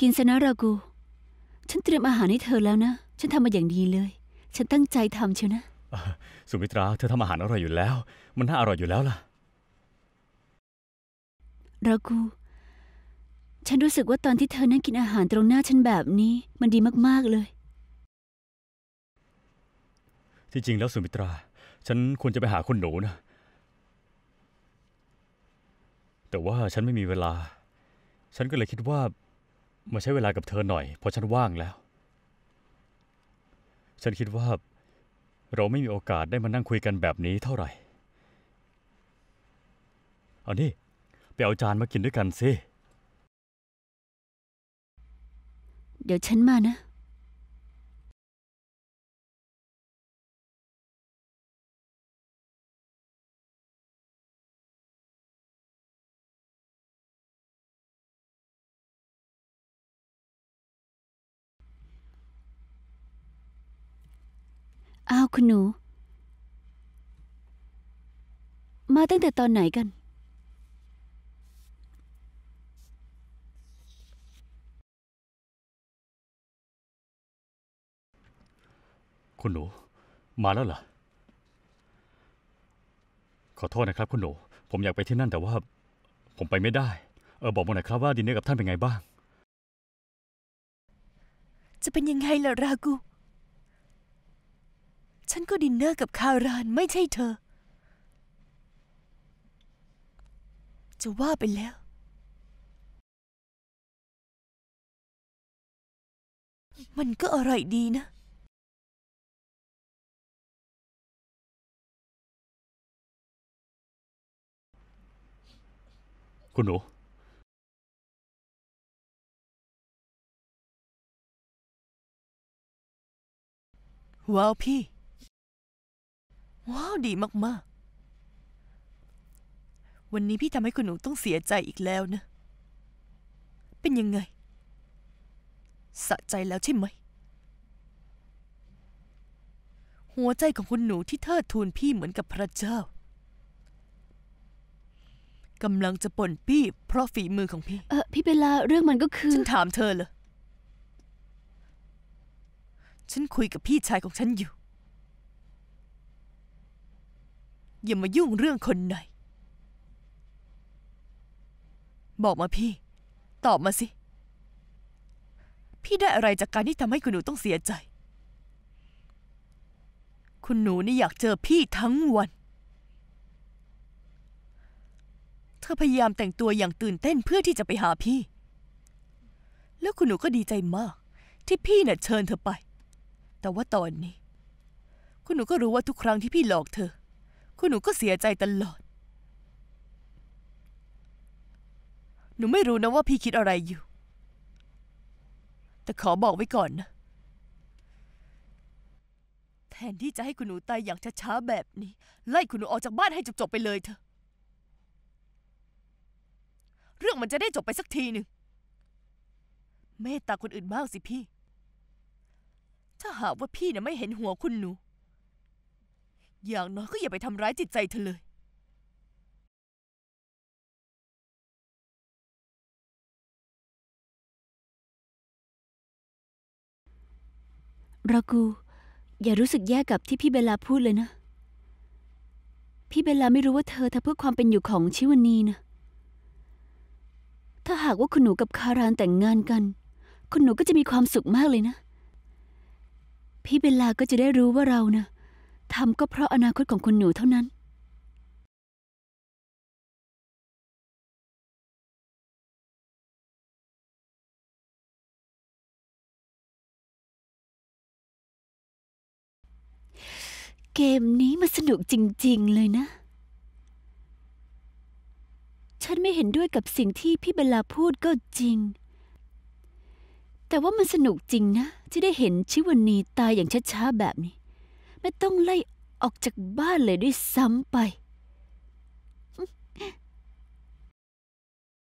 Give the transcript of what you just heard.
กินซะนะรากู ฉันเตรียมอาหารให้เธอแล้วนะ ฉันทำมาอย่างดีเลย ฉันตั้งใจทำเชียวนะ สุมิตราเธอทำอาหารอร่อยอยู่แล้ว มันน่าอร่อยอยู่แล้วล่ะ รากู ฉันรู้สึกว่าตอนที่เธอนั่งกินอาหารตรงหน้า ฉันแบบนี้ มันดีมาก ๆเลย ที่จริงแล้ว สุมิตรา ฉันควรจะไปหาคุณหนูนะ แต่ว่าฉันไม่มีเวลา ฉันก็เลยคิดว่ามาใช้เวลากับเธอหน่อยเพราะฉันว่างแล้ว ฉันคิดว่า เราไม่มีโอกาสได้มานั่งคุยกันแบบนี้เท่าไหร่เอานี่ไปเอาจานมากินด้วยกันสิ เดี๋ยวฉันมานะอ้าวคุณหนู มาตั้งแต่ตอนไหนกัน คุณหนู มาแล้วเหรอ ขอโทษนะครับ คุณหนู ผมอยากไปที่นั่นแต่ว่า ผมไปไม่ได้ เออ บอกมาหน่อยครับว่าดินเนอร์กับท่านเป็นไงบ้าง จะเป็นยังไงล่ะรากูก็ดินเนอร์กับคารานไม่ใช่เธอ จะว่าไปแล้ว มันก็อร่อยดีนะ คุณหนูว้าวพี่ว้าวดีมากๆ วันนี้พี่ทำให้คุณหนูต้องเสียใจอีกแล้วนะเป็นยังไงสะใจแล้วใช่ไหม หัวใจของคุณหนูที่เทิดทูนพี่เหมือนกับพระเจ้ากำลังจะป่นพี่เพราะฝีมือของพี่ เออพี่เบลาเรื่องมันก็คือ ฉันถามเธอเลยฉันคุยกับพี่ชายของฉันอยู่อย่ามายุ่งเรื่องคนไหน บอกมาพี่ ตอบมาสิ พี่ได้อะไรจากการที่ทำให้คุณหนูต้องเสียใจ คุณหนูนี่อยากเจอพี่ทั้งวัน เธอพยายามแต่งตัวอย่างตื่นเต้นเพื่อที่จะไปหาพี่ แล้วคุณหนูก็ดีใจมาก ที่พี่น่ะ เชิญเธอไป แต่ว่าตอนนี้ คุณหนูก็รู้ว่าทุกครั้งที่พี่หลอกเธอคุณหนูก็เสียใจตลอด หนูไม่รู้นะว่าพี่คิดอะไรอยู่ แต่ขอบอกไว้ก่อนนะ แทนที่จะให้คุณหนูตายอย่างช้าๆแบบนี้ ไล่คุณหนูออกจากบ้านให้จบๆไปเลยเถอะ เรื่องมันจะได้จบไปสักทีหนึ่งเมตตาคนอื่นบ้างสิพี่ ถ้าหากว่าพี่นะ่ะไม่เห็นหัวคุณหนูอย่างน้อยก็อย่าไปทำร้ายจิตใจเธอเลยรากู อย่ารู้สึกแย่กับที่พี่เบลลาพูดเลยนะ พี่เบลลาไม่รู้ว่าเธอทำเพื่อความเป็นอยู่ของชิวานีนะ ถ้าหากว่าคุณหนูกับคารานแต่งงานกัน คุณหนูก็จะมีความสุขมากเลยนะ พี่เบลาก็จะได้รู้ว่าเรานะ่ะทำก็เพราะอนาคตของคุณหนูเท่านั้น เกมนี้มันสนุกจริง ๆเลยนะ ฉันไม่เห็นด้วยกับสิ่งที่พี่เบลลาพูดก็จริง แต่ว่ามันสนุกจริงนะที่ได้เห็นชิวันนีตายอย่างช้า ๆแบบนี้ไม่ต้องไล่ออกจากบ้านเลยด้วยซ้ำไป